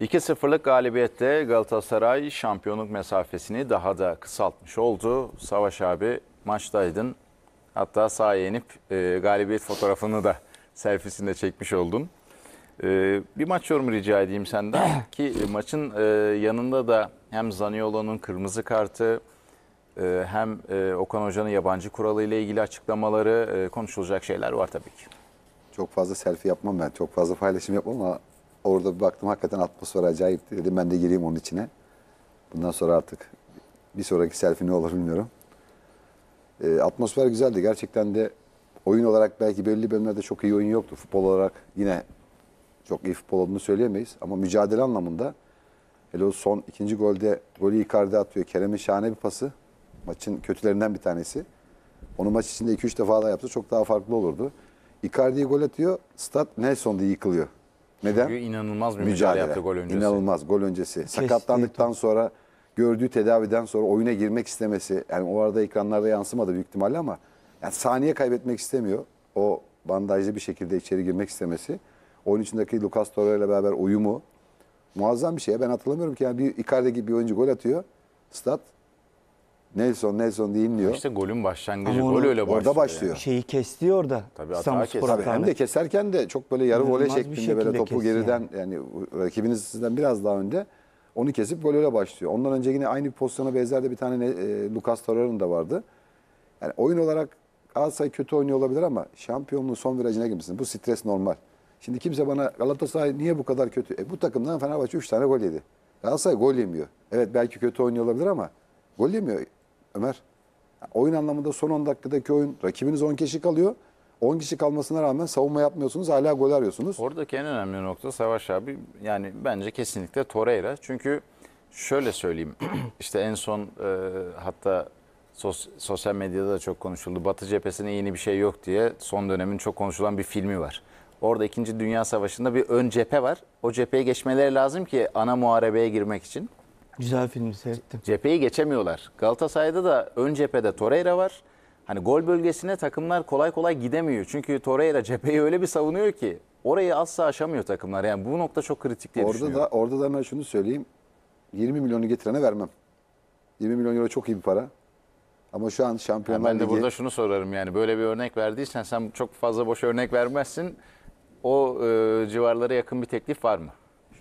2-0'lık galibiyette Galatasaray şampiyonluk mesafesini daha da kısaltmış oldu. Savaş abi maçtaydın. Hatta sahaya inip e, galibiyet fotoğrafını da selfiesinde çekmiş oldun. E, bir maç yorumu rica edeyim senden ki maçın e, yanında da hem Zaniolo'nun kırmızı kartı e, hem e, Okan Hoca'nın yabancı kuralı ile ilgili açıklamaları e, konuşulacak şeyler var tabii ki. Çok fazla selfie yapmam ben, çok fazla paylaşım yapmam ama Orada bir baktım hakikaten atmosfer acayip dedim ben de gireyim onun içine. Bundan sonra artık bir sonraki selfie ne olur bilmiyorum. E, atmosfer güzeldi gerçekten de oyun olarak belki belli bölümlerde çok iyi oyun yoktu. Futbol olarak yine çok iyi futbol olduğunu söyleyemeyiz ama mücadele anlamında hele o son ikinci golde golü Icardi atıyor. Kerem'in şahane bir pası. Maçın kötülerinden bir tanesi. Onu maç içinde 2-3 defa daha yapsa Çok daha farklı olurdu. Icardi'yi gol atıyor. Stat Nelson diye yıkılıyor. Neden? Çünkü inanılmaz bir mücadele, mücadele yaptı gol öncesi. İnanılmaz gol öncesi. Keşke Sakatlandıktan top. sonra gördüğü tedaviden sonra oyuna girmek istemesi. Yani o arada ekranlarda yansımadı büyük ihtimalle ama yani saniye kaybetmek istemiyor. O bandajlı bir şekilde içeri girmek istemesi. Oyun içindeki Lucas Torreira ile beraber uyumu muazzam bir şey. Ben hatırlamıyorum ki yani bir Icardi gibi bir oyuncu gol atıyor. Stat Nelson Nelson diyeyim diyor İşte golün başlangıcı. Ama Gol öyle başlıyor. Orada başlıyor. Şeyi kesti orada. Tabii hata kesti. Tabii, hem de keserken de çok böyle yarı vole İnanılmaz bir şeklinde böyle topu kesti geriden yani. rakibiniz sizden biraz daha önde onu kesip gol öyle başlıyor. Ondan önce yine aynı pozisyona benzer de bir tane e, Lucas Torreira'nın da vardı. Yani oyun olarak Galatasaray kötü oynuyor olabilir ama şampiyonluğun son virajına girmişsin. Bu stres normal. Şimdi kimse bana Galatasaray niye bu kadar kötü? E, bu takımdan Fenerbahçe 3 tane gol yedi. Galatasaray gol yemiyor. Evet belki kötü oynuyor olabilir ama gol yemiyor. Ömer. Oyun anlamında son 10 dakikadaki oyun rakibiniz 10 kişi kalıyor. 10 kişi kalmasına rağmen savunma yapmıyorsunuz hala gol arıyorsunuz. Oradaki en önemli nokta Savaş abi yani bence kesinlikle Torreira. Çünkü şöyle söyleyeyim işte en son e, hatta sos, sosyal medyada da çok konuşuldu. Batı cephesine yeni bir şey yok diye son dönemin çok konuşulan bir filmi var. Orada 2. Dünya Savaşı'nda bir ön cephe var. O cepheye geçmeleri lazım ki ana muharebeye girmek için. Güzel filmi seyrettim. Cepheyi geçemiyorlar. Galatasaray'da da ön cephede Torreira var. Hani gol bölgesine takımlar kolay kolay gidemiyor. Çünkü Torreira cepheyi öyle bir savunuyor ki orayı asla aşamıyor takımlar. Yani bu nokta çok kritik diye orada düşünüyorum. Da, orada da ben şunu söyleyeyim. 20 milyonu getirene vermem. 20 milyon euro çok iyi bir para. Ama şu an Şampiyonlar yani Ben de Ligi... burada şunu sorarım yani böyle bir örnek verdiysen sen çok fazla boş örnek vermezsin. O e, civarlara yakın bir teklif var mı?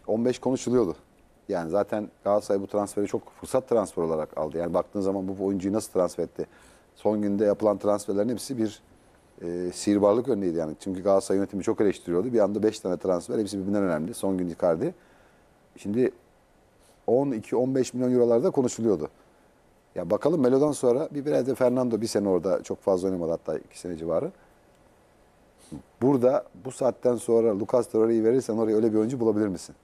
15 konuşuluyordu. Yani zaten Galatasaray bu transferi çok fırsat transfer olarak aldı. Yani baktığın zaman bu oyuncuyu nasıl transfer etti? Son günde yapılan transferlerin hepsi bir e, sihirbarlık örneğiydi yani. Çünkü Galatasaray yönetimi çok eleştiriyordu. Bir anda 5 tane transfer hepsi birbirinden önemli. Son gün Icardi. Şimdi 12-15 milyon eurolarda konuşuluyordu. Ya bakalım Melo'dan sonra bir biraz da Fernando bir sene orada çok fazla oynamadı hatta 2 sene civarı. Burada bu saatten sonra Lucas Torreira'yı verirsen oraya öyle bir oyuncu bulabilir misin?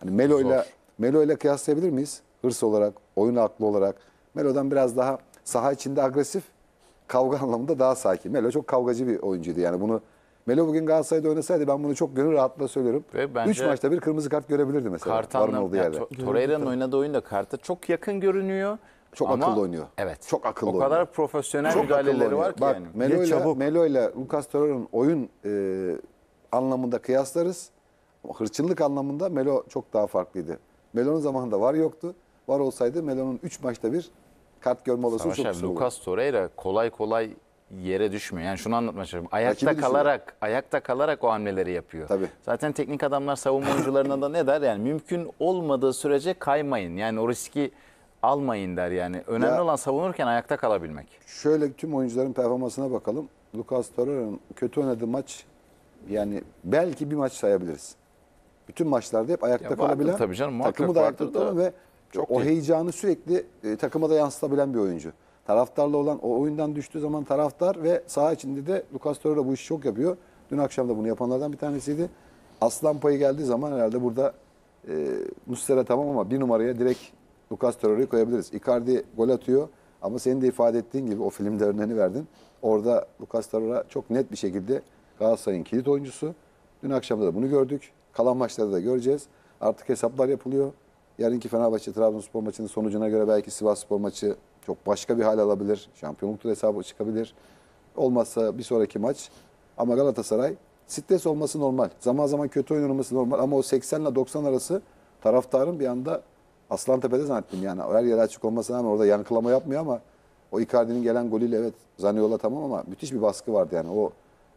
Hani Melo'yla Melo ile kıyaslayabilir miyiz? Hırs olarak, oyun aklı olarak. Melo'dan biraz daha saha içinde agresif, kavga anlamında daha sakin. Melo çok kavgacı bir oyuncuydu yani bunu Melo bugün Galatasaray'da oynasaydı ben bunu çok gönül rahatlıkla söylüyorum. Ve Üç maçta bir kırmızı kart görebilirdi mesela. Kartan olduğu yani yerde. Torreira'nın oynadığı oyunda karta çok yakın görünüyor. Çok ama, akıllı oynuyor. Evet. Çok akıllı oynuyor. O kadar oynuyor. profesyonel çok müdahaleleri var ki Bak, yani. Melo ile, Melo ile Lucas Torreira'nın oyun e, anlamında kıyaslarız. Hırçınlık anlamında Melo çok daha farklıydı. Melon'un zamanında var yoktu. Var olsaydı Melon'un 3 maçta bir kart görme olasılığı çok yüksek Lucas Torreira kolay kolay yere düşmüyor. Yani şunu anlatmaya çalışıyorum. Ayakta Rakibi kalarak, düşürüyor. ayakta kalarak o hamleleri yapıyor. Tabii. Zaten teknik adamlar savunma oyuncularına da ne der? Yani mümkün olmadığı sürece kaymayın. Yani o riski almayın der yani. Önemli ya, olan savunurken ayakta kalabilmek. Şöyle tüm oyuncuların performansına bakalım. Lucas Torreira'nın kötü oynadığı maç yani belki bir maç sayabiliriz bütün maçlarda hep ayakta ya kalabilen, vardır, tabii canım, takımı da vardır ayakta tutan ve çok o iyi. heyecanı sürekli e, takıma da yansıtabilen bir oyuncu. Taraftarla olan o oyundan düştüğü zaman taraftar ve saha içinde de Lucas Torreira bu işi çok yapıyor. Dün akşam da bunu yapanlardan bir tanesiydi. Aslan payı geldiği zaman herhalde burada e, Muslera tamam ama bir numaraya direkt Lucas Torreira'yı koyabiliriz. Icardi gol atıyor ama senin de ifade ettiğin gibi o filmde örneğini verdin. Orada Lucas Torreira çok net bir şekilde Galatasaray'ın kilit oyuncusu. Dün akşamda da bunu gördük. Kalan maçları da göreceğiz. Artık hesaplar yapılıyor. Yarınki Fenerbahçe Trabzonspor maçının sonucuna göre belki Sivas Spor maçı çok başka bir hal alabilir. Şampiyonluk hesabı çıkabilir. Olmazsa bir sonraki maç. Ama Galatasaray stres olması normal. Zaman zaman kötü oynaması normal ama o 80 ile 90 arası taraftarın bir anda Aslan Tepede zannettim yani. Her yer açık olmasına rağmen orada yankılama yapmıyor ama o Icardi'nin gelen golüyle evet Zaniola tamam ama müthiş bir baskı vardı yani. O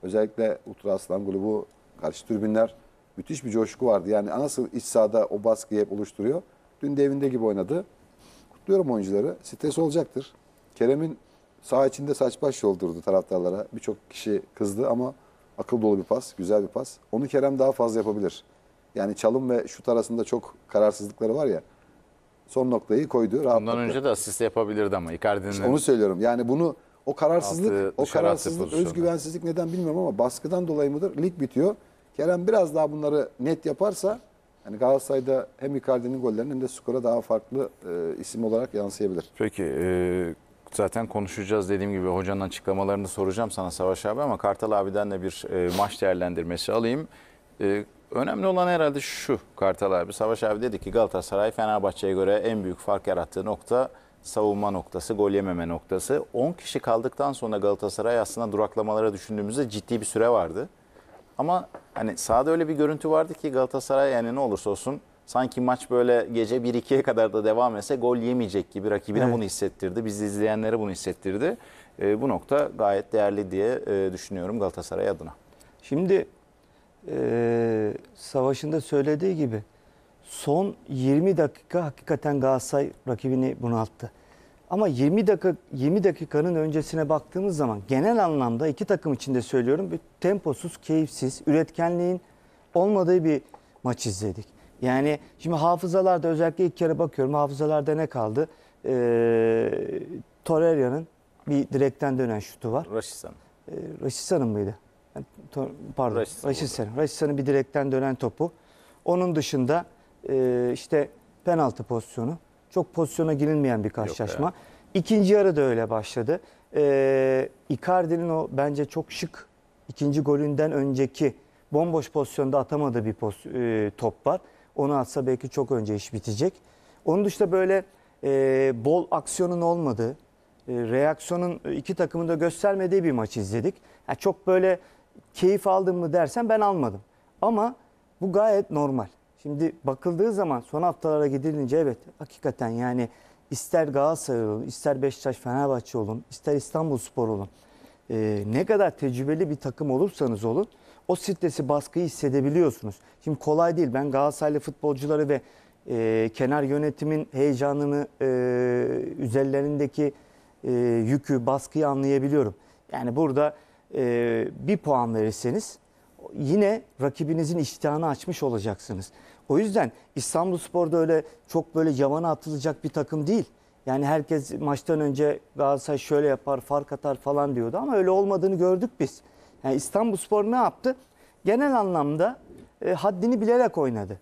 özellikle Ultra Aslan grubu karşı türbinler müthiş bir coşku vardı. Yani nasıl iç sahada o baskıyı hep oluşturuyor. Dün de evinde gibi oynadı. Kutluyorum oyuncuları. Stres olacaktır. Kerem'in saha içinde saç baş yoldurdu taraftarlara. Birçok kişi kızdı ama akıl dolu bir pas, güzel bir pas. Onu Kerem daha fazla yapabilir. Yani çalım ve şut arasında çok kararsızlıkları var ya. Son noktayı koydu. Rahatlıkla. Ondan önce de asist yapabilirdi ama Icardi'nin. İşte onu söylüyorum. Yani bunu o kararsızlık, o kararsızlık, özgüvensizlik neden bilmiyorum ama baskıdan dolayı mıdır? Lig bitiyor. Kerem biraz daha bunları net yaparsa yani Galatasaray'da hem Icardi'nin gollerinin hem de skora daha farklı e, isim olarak yansıyabilir. Peki e, zaten konuşacağız dediğim gibi hocanın açıklamalarını soracağım sana Savaş abi ama Kartal abiden de bir e, maç değerlendirmesi alayım. E, önemli olan herhalde şu Kartal abi. Savaş abi dedi ki Galatasaray Fenerbahçe'ye göre en büyük fark yarattığı nokta savunma noktası, gol yememe noktası. 10 kişi kaldıktan sonra Galatasaray aslında duraklamalara düşündüğümüzde ciddi bir süre vardı. Ama hani sahada öyle bir görüntü vardı ki Galatasaray yani ne olursa olsun sanki maç böyle gece 1-2'ye kadar da devam etse gol yemeyecek gibi rakibine evet. bunu hissettirdi. biz izleyenlere bunu hissettirdi. E, bu nokta gayet değerli diye e, düşünüyorum Galatasaray adına. Şimdi e, Savaş'ın söylediği gibi son 20 dakika hakikaten Galatasaray rakibini bunalttı. Ama 20 dakika 20 dakikanın öncesine baktığımız zaman genel anlamda iki takım içinde söylüyorum bir temposuz, keyifsiz, üretkenliğin olmadığı bir maç izledik. Yani şimdi hafızalarda özellikle ilk kere bakıyorum hafızalarda ne kaldı? Ee, Torreira'nın bir direkten dönen şutu var. Raşisan. Ee, Raşisan'ın mıydı? pardon. Raşisan. Raşisan'ın bir direkten dönen topu. Onun dışında e, işte penaltı pozisyonu. Çok pozisyona girilmeyen bir karşılaşma. İkinci yarı da öyle başladı. Ee, Icardi'nin o bence çok şık ikinci golünden önceki bomboş pozisyonda atamadığı bir poz, e, top var. Onu atsa belki çok önce iş bitecek. Onun dışında böyle e, bol aksiyonun olmadığı, e, reaksiyonun iki takımın da göstermediği bir maç izledik. Yani çok böyle keyif aldım mı dersen ben almadım. Ama bu gayet normal. Şimdi bakıldığı zaman son haftalara gidilince evet hakikaten yani ister Galatasaray olun, ister Beşiktaş Fenerbahçe olun, ister İstanbul Spor olun. Ee, ne kadar tecrübeli bir takım olursanız olun o stresi baskıyı hissedebiliyorsunuz. Şimdi kolay değil ben Galatasaraylı futbolcuları ve e, kenar yönetimin heyecanını e, üzerlerindeki e, yükü baskıyı anlayabiliyorum. Yani burada e, bir puan verirseniz yine rakibinizin iştahını açmış olacaksınız. O yüzden İstanbul Spor'da öyle çok böyle yavana atılacak bir takım değil. Yani herkes maçtan önce Galatasaray şöyle yapar, fark atar falan diyordu ama öyle olmadığını gördük biz. Yani İstanbul Spor ne yaptı? Genel anlamda e, haddini bilerek oynadı.